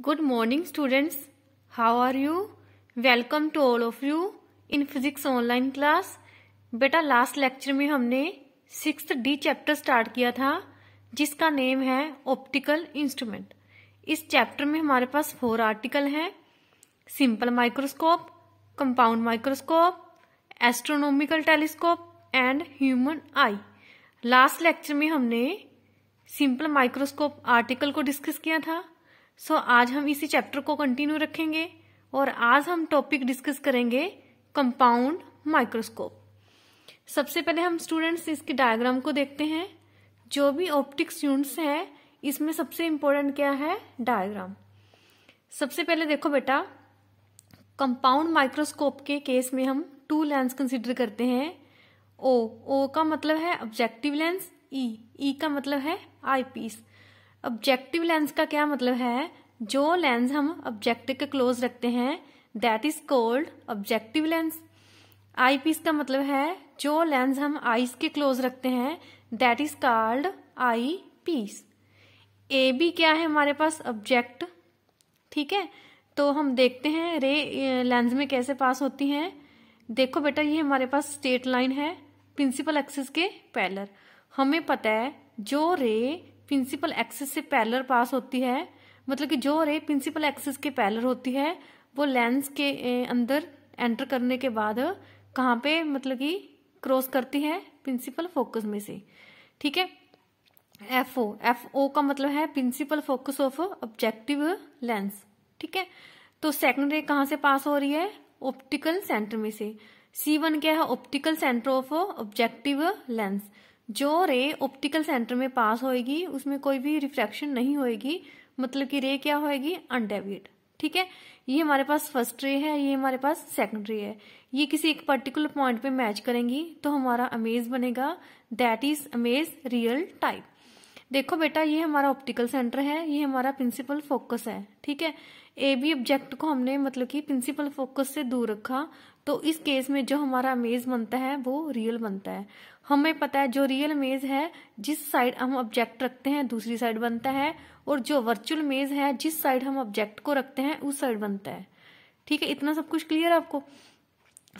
good morning students how are you welcome to all of you in physics online class बेटा last lecture में हमने six D chapter start किया था जिसका name है optical instrument इस चैप्टर में हमारे पास फोर आर्टिकल हैं simple microscope compound microscope astronomical telescope and human eye last lecture में हमने सिंपल माइक्रोस्कोप आर्टिकल को डिस्कस किया था सो so, आज हम इसी चैप्टर को कंटिन्यू रखेंगे और आज हम टॉपिक डिस्कस करेंगे कंपाउंड माइक्रोस्कोप सबसे पहले हम स्टूडेंट्स इसके डायग्राम को देखते हैं जो भी ऑप्टिक्स यूनिट्स हैं इसमें सबसे इम्पोर्टेंट क्या है डायग्राम सबसे पहले देखो बेटा कंपाउंड माइक्रोस्कोप के केस में हम टू लेंस कंसिडर करते हैं ओ ओ का मतलब है ऑब्जेक्टिव लेंस ई ई का मतलब है आई पीस ऑब्जेक्टिव लेंस का क्या मतलब है जो लेंस हम ऑब्जेक्टिव के क्लोज रखते हैं that is called objective lens eyepiece का मतलब है जो लेंस हम आईज के क्लोज रखते हैं that is called eyepiece A B क्या है हमारे पास ऑब्जेक्ट ठीक है तो हम देखते हैं रे लेंस में कैसे पास होती हैं देखो बेटा ये हमारे पास स्टेट लाइन है प्रिंसिपल एक्सिस के पैलर हमें पता है जो रे प्रिंसिपल एक्सिस से पैरलर पास होती है मतलब कि जो रे प्रिंसिपल एक्सिस के पैरलर होती है वो लेंस के अंदर एंटर करने के बाद कहाँ पे मतलब कि क्रॉस करती है प्रिंसिपल फोकस में से ठीक है एफ ओ एफ ओ का मतलब है principal focus of objective lens ठीक है तो सेकेंड रे कहाँ से पास हो रही है ऑप्टिकल सेंटर में से सी वन क्या है optical center of objective lens जो रे ऑप्टिकल सेंटर में पास होएगी उसमें कोई भी रिफ्रैक्शन नहीं होएगी मतलब कि रे क्या होएगी अनडेविएट ठीक है ये हमारे पास फर्स्ट रे है ये हमारे पास सेकंड रे है ये किसी एक पर्टिकुलर पॉइंट पे मैच करेंगी तो हमारा अमेज बनेगा that is image real type देखो बेटा ये हमारा ऑप्टिकल सेंटर है ये हमारा प्रिंसिपल फोकस है ठीक है ए बी ऑब्जेक्ट को हमने मतलब कि प्रिंसिपल फोकस से दूर रखा तो इस केस में जो हमारा मेज बनता है वो रियल बनता है हमें पता है जो रियल मेज है जिस साइड हम ऑब्जेक्ट रखते हैं दूसरी साइड बनता है और जो वर्चुअल मेज है जिस साइड हम ऑब्जेक्ट को रखते हैं उस साइड बनता है ठीक है इतना सब कुछ क्लियर है आपको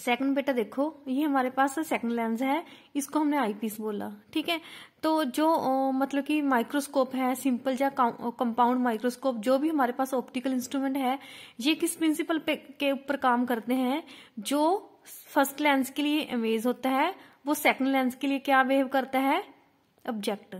सेकंड बेटा देखो ये हमारे पास सेकंड लेंस है इसको हमने आईपीस बोला ठीक है तो जो ओ, मतलब कि माइक्रोस्कोप है सिंपल या कंपाउंड माइक्रोस्कोप जो भी हमारे पास ऑप्टिकल इंस्ट्रूमेंट है ये किस प्रिंसिपल पे के ऊपर काम करते हैं जो फर्स्ट लेंस के लिए इमेज होता है वो सेकंड लेंस के लिए क्या बिहेव करता है ऑब्जेक्ट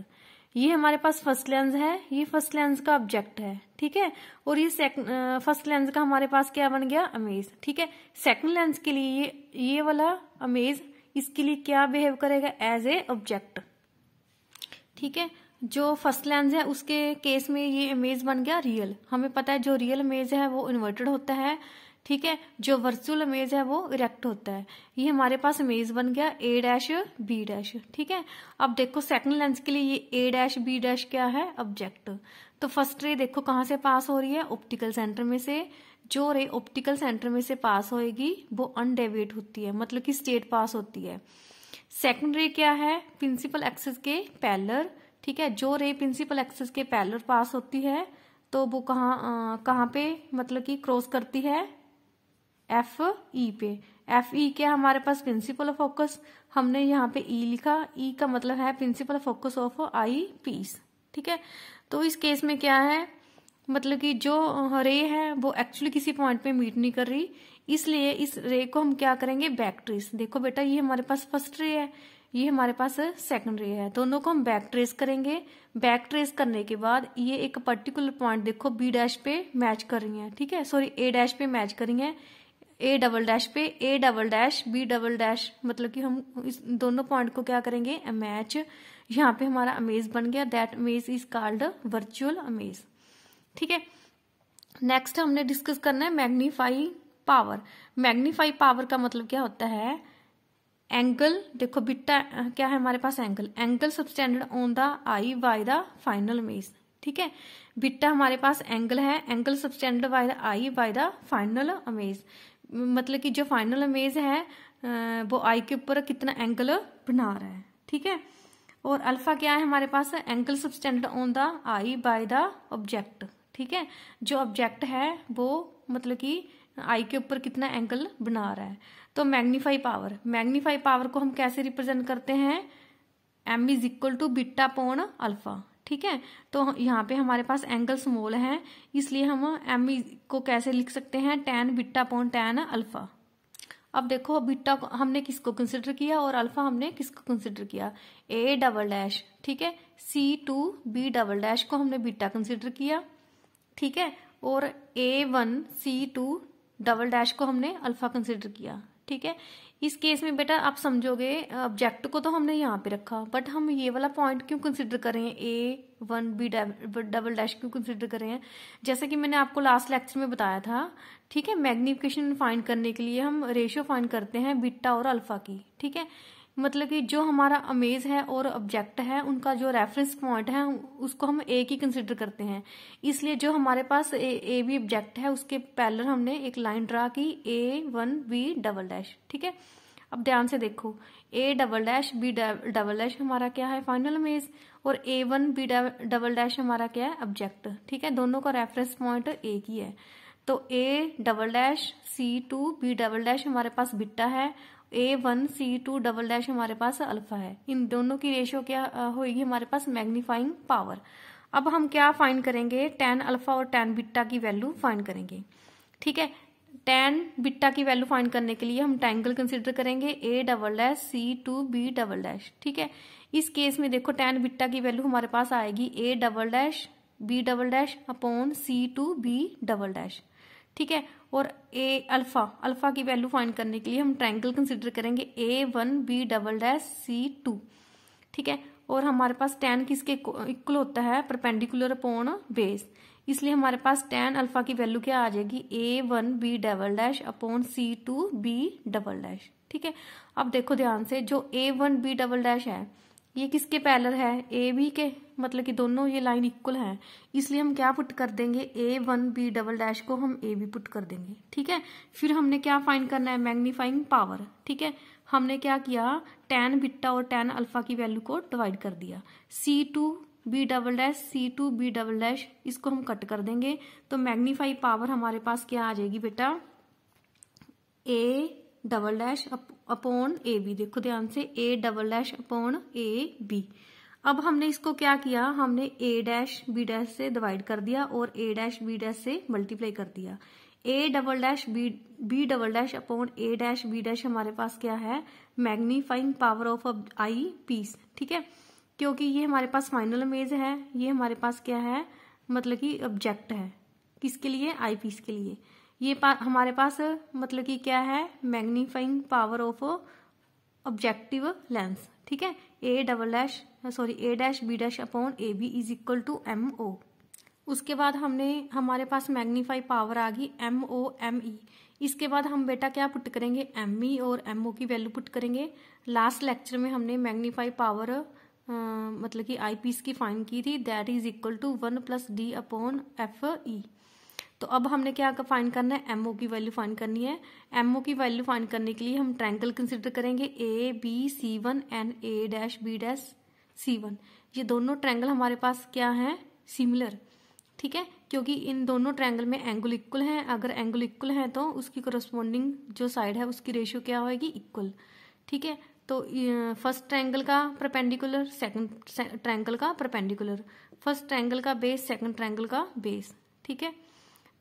ये हमारे पास फर्स्ट लेंस है ये फर्स्ट लेंस का ऑब्जेक्ट है ठीक है और ये फर्स्ट लेंस का हमारे पास क्या बन गया अमेज ठीक है सेकंड लेंस के लिए ये ये वाला अमेज इसके लिए क्या बिहेव करेगा एज ए ऑब्जेक्ट ठीक है जो फर्स्ट लेंस है उसके केस में ये इमेज बन गया रियल हमें पता है जो रियल इमेज है वो इन्वर्टेड होता है ठीक है जो वर्चुअल इमेज है वो इरेक्ट होता है ये हमारे पास इमेज बन गया ए डैश बी डैश ठीक है अब देखो सेकंड लेंस के लिए ये ए डैश बी डैश क्या है ऑब्जेक्ट तो फर्स्ट रे देखो कहाँ से पास हो रही है ऑप्टिकल सेंटर में से जो रे ऑप्टिकल सेंटर में से पास होएगी वो अनडेविएट होती है मतलब की स्टेट पास होती है सेकेंड रे क्या है प्रिंसिपल एक्सेस के पैलर ठीक है जो रे प्रिंसिपल एक्सेस के पैलर पास होती है तो वो कहाँ कहाँ पे मतलब कि क्रॉस करती है एफ ई e पे एफ ई e क्या हमारे पास प्रिंसिपल ऑफ फोकस हमने यहाँ पे ई e लिखा ई e का मतलब है principal of focus of eyepiece ठीक है तो इस केस में क्या है मतलब कि जो रे है वो एक्चुअली किसी पॉइंट पे मीट नहीं कर रही इसलिए इस रे को हम क्या करेंगे बैक ट्रेस देखो बेटा ये हमारे पास फर्स्ट रे है ये हमारे पास सेकंड रे है दोनों को हम बैक ट्रेस करेंगे बैक ट्रेस करने के बाद ये एक पर्टिकुलर पॉइंट देखो बी डैश पे मैच कर रही है ठीक है सॉरी ए डैश पे मैच कर रही है ए डबल डैश पे A double dash B double dash मतलब कि हम इस दोनों पॉइंट को क्या करेंगे मैच यहाँ पे हमारा अमेज बन गया that image is called virtual image ठीक है नेक्स्ट हमने डिस्कस करना है मैग्नीफाई पावर मैग्नीफाई पावर का मतलब क्या होता है एंगल देखो बिट्टा क्या है हमारे पास angle angle subtended on the eye by the final image ठीक है बिट्टा हमारे पास एंगल है angle subtended by the eye by the final image मतलब कि जो फाइनल इमेज है वो आई के ऊपर कितना एंगल बना रहा है ठीक है और अल्फा क्या है हमारे पास angle subtend on the eye by the object ठीक है जो ऑब्जेक्ट है वो मतलब कि आई के ऊपर कितना एंगल बना रहा है तो मैग्नीफाई पावर मैग्नीफाई पावर को हम कैसे रिप्रेजेंट करते हैं M is equal to beta upon alpha ठीक है तो यहाँ पे हमारे पास एंगल स्मॉल है इसलिए हम एम e को कैसे लिख सकते हैं tan beta point tan alpha अब देखो बिट्टा हमने किसको कंसिडर किया और अल्फा हमने किसको कंसिडर किया ए डबल डैश ठीक है C two B double dash को हमने बिट्टा कंसिडर किया ठीक है और A one C two double dash को हमने अल्फा कंसिडर किया ठीक है इस केस में बेटा आप समझोगे ऑब्जेक्ट को तो हमने यहाँ पे रखा बट हम ये वाला पॉइंट क्यों कंसिडर कर रहे हैं A one B double dash क्यों कंसिडर कर रहे हैं जैसे कि मैंने आपको लास्ट लेक्चर में बताया था ठीक है मैग्निफिकेशन फाइंड करने के लिए हम रेशियो फाइंड करते हैं बिट्टा और अल्फा की ठीक है मतलब कि जो हमारा अमेज है और ऑब्जेक्ट है उनका जो रेफरेंस पॉइंट है उसको हम एक ही कंसिडर करते हैं इसलिए जो हमारे पास ए, ए बी ऑब्जेक्ट है उसके पैलर हमने एक लाइन ड्रा की A one B double dash ठीक है अब ध्यान से देखो A double dash B double dash हमारा क्या है फाइनल अमेज और A one B double dash हमारा क्या है ऑब्जेक्ट ठीक है दोनों का रेफरेंस पॉइंट एक ही है तो A double dash C two B double dash हमारे पास बिट्टा है A one C two double dash हमारे पास अल्फा है इन दोनों की रेशियो क्या होगी हमारे पास मैग्नीफाइंग पावर अब हम क्या फाइन करेंगे टेन अल्फा और टेन बिट्टा की वैल्यू फाइन करेंगे ठीक है टेन बिट्टा की वैल्यू फाइन करने के लिए हम ट्रैंगल कंसिडर करेंगे A double dash C two B double dash ठीक है इस केस में देखो टेन बिट्टा की वैल्यू हमारे पास आएगी A double dash B double dash upon C two B double dash ठीक है और ए अल्फ़ा अल्फ़ा की वैल्यू फाइंड करने के लिए हम ट्रायंगल कंसिडर करेंगे A one B double dash C two ठीक है और हमारे पास टेन किसके इक्वल होता है परपेंडिकुलर अपॉन बेस इसलिए हमारे पास टेन अल्फ़ा की वैल्यू क्या आ जाएगी A one B double dash upon C two B double dash ठीक है अब देखो ध्यान से जो A one B double dash है ये किसके पैलर है ए बी के मतलब कि दोनों ये लाइन इक्वल है इसलिए हम क्या पुट कर देंगे A one B double dash को हम ए बी पुट कर देंगे ठीक है फिर हमने क्या फाइंड करना है मैग्नीफाइंग पावर ठीक है हमने क्या किया टेन बिट्टा और टेन अल्फा की वैल्यू को डिवाइड कर दिया C two B double dash C two B double dash इसको हम कट कर देंगे तो मैग्नीफाई पावर हमारे पास क्या आ जाएगी बेटा A double dash upon A B देखो ध्यान से A double dash upon A B अब हमने इसको क्या किया हमने ए डैश बी डैश से डिवाइड कर दिया और ए डैश बी डैश से मल्टीप्लाई कर दिया A double dash B B double dash upon A dash B dash हमारे पास क्या है magnifying power of eyepiece ठीक है क्योंकि ये हमारे पास फाइनल इमेज है ये हमारे पास क्या है मतलब कि ऑब्जेक्ट है किसके लिए आई पीस के लिए ये पा, हमारे पास मतलब कि क्या है magnifying power of objective lens ठीक है A double dash sorry A dash B dash upon A B is equal to M O उसके बाद हमने हमारे पास मैग्नीफाई पावर आ गई एम ओ एम ई इसके बाद हम बेटा क्या पुट करेंगे एम ई e और एम ओ की वैल्यू पुट करेंगे लास्ट लेक्चर में हमने मैग्नीफाई पावर मतलब कि आई पीस की फाइन की थी that is equal to one plus D upon F E तो अब हमने क्या फाइंड करना है एम ओ की वैल्यू फाइंड करनी है एमओ की वैल्यू फाइंड करने के लिए हम ट्रैंगल कंसिडर करेंगे A B C one and A dash B dash C one ये दोनों ट्रैंगल हमारे पास क्या है सिमिलर ठीक है क्योंकि इन दोनों ट्रैंगल में एंगल इक्वल हैं अगर एंगल इक्वल हैं तो उसकी कोरोस्पोंडिंग जो साइड है उसकी रेशियो क्या होगी इक्वल ठीक है तो फर्स्ट ट्रैंगल का परपेंडिकुलर सेकंड ट्रैंगल का परपेंडिकुलर फर्स्ट ट्रैंगल का बेस सेकंड ट्रैंगल का बेस ठीक है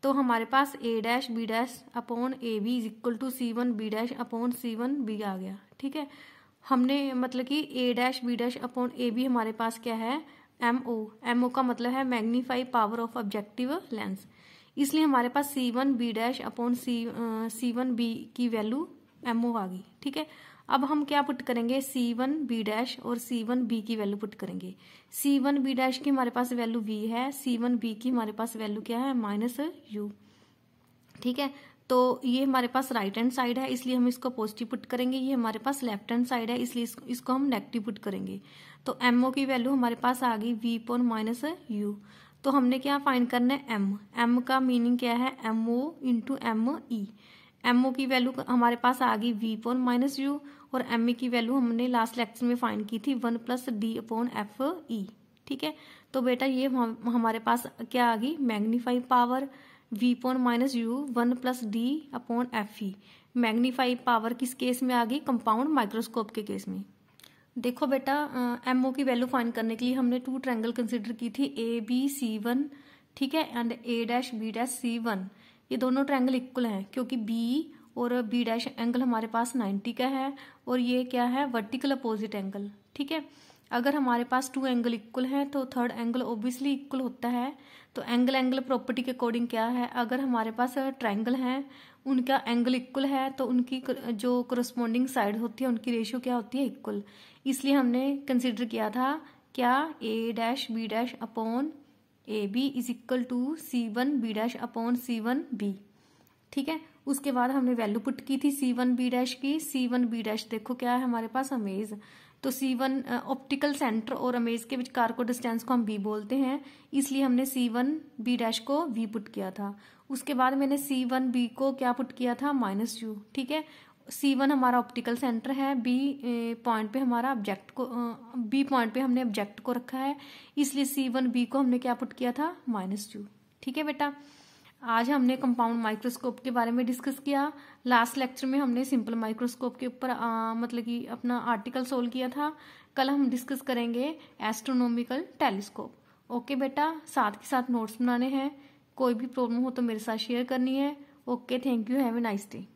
तो हमारे पास A dash B dash upon A B is equal to C one B dash upon C one B आ गया ठीक है हमने मतलब कि A dash B dash upon A B हमारे पास क्या है एम ओ एम ओ का मतलब है magnify power of objective lens इसलिए हमारे पास C one B dash upon C C one B की वैल्यू एम ओ आ गई ठीक है अब हम क्या पुट करेंगे सी वन बी डैश और सी वन बी की वैल्यू पुट करेंगे सी वन बी डैश की हमारे पास वैल्यू वी है सी वन बी की हमारे पास वैल्यू क्या है माइनस यू ठीक है तो ये हमारे पास राइट हैंड साइड है इसलिए हम इसको पॉजिटिव पुट करेंगे ये हमारे पास लेफ्ट हैंड साइड है इसलिए इसको हम नेगेटिव पुट करेंगे तो एमओ की वैल्यू हमारे पास आ गई वी पॉन माइनस यू तो हमने क्या फाइंड करना है एम एम का मीनिंग क्या है MO into M E MO की वैल्यू हमारे पास आ गई वी अपॉन माइनस यू और एम की वैल्यू हमने लास्ट लेक्चर में फाइंड की थी one plus D upon F E ठीक है तो बेटा ये हमारे पास क्या आ गई magnify power V upon minus U one plus D upon F E magnify power किस केस में आ गई कंपाउंड माइक्रोस्कोप के केस में देखो बेटा एमओ की वैल्यू फाइंड करने के लिए हमने टू ट्रैंगल कंसिडर की थी ए बी सी वन ठीक है and A dash B dash C one ये दोनों ट्रायंगल इक्वल हैं क्योंकि बी और बी डैश एंगल हमारे पास 90 का है और ये क्या है वर्टिकल अपोजिट एंगल ठीक है अगर हमारे पास टू एंगल इक्वल हैं तो थर्ड एंगल ओब्वियसली इक्वल होता है तो एंगल एंगल प्रॉपर्टी के अकॉर्डिंग क्या है अगर हमारे पास ट्रैंगल हैं उनका एंगल इक्वल है तो उनकी जो करस्पॉन्डिंग साइड होती है उनकी रेशियो क्या होती है इक्वल इसलिए हमने कंसिडर किया था क्या A dash B dash upon A B is equal to C one B dash upon C one B ठीक है उसके बाद हमने वैल्यू पुट की थी सी वन बी डैश की सी वन बी डैश देखो क्या है हमारे पास अमेज तो सी वन ऑप्टिकल सेंटर और अमेज के कार को डिस्टेंस को हम बी बोलते हैं इसलिए हमने सी वन बी डैश को वी पुट किया था उसके बाद मैंने सी वन बी को क्या पुट किया था माइनस यू ठीक है सी वन हमारा ऑप्टिकल सेंटर है बी पॉइंट पे हमारा ऑब्जेक्ट को बी पॉइंट पे हमने ऑब्जेक्ट को रखा है इसलिए सी वन बी को हमने क्या पुट किया था माइनस टू ठीक है बेटा आज हमने कंपाउंड माइक्रोस्कोप के बारे में डिस्कस किया लास्ट लेक्चर में हमने सिंपल माइक्रोस्कोप के ऊपर मतलब कि अपना आर्टिकल सोल्व किया था कल हम डिस्कस करेंगे एस्ट्रोनॉमिकल टेलीस्कोप ओके बेटा साथ के साथ नोट्स बनाने हैं कोई भी प्रॉब्लम हो तो मेरे साथ शेयर करनी है okay thank you have a nice day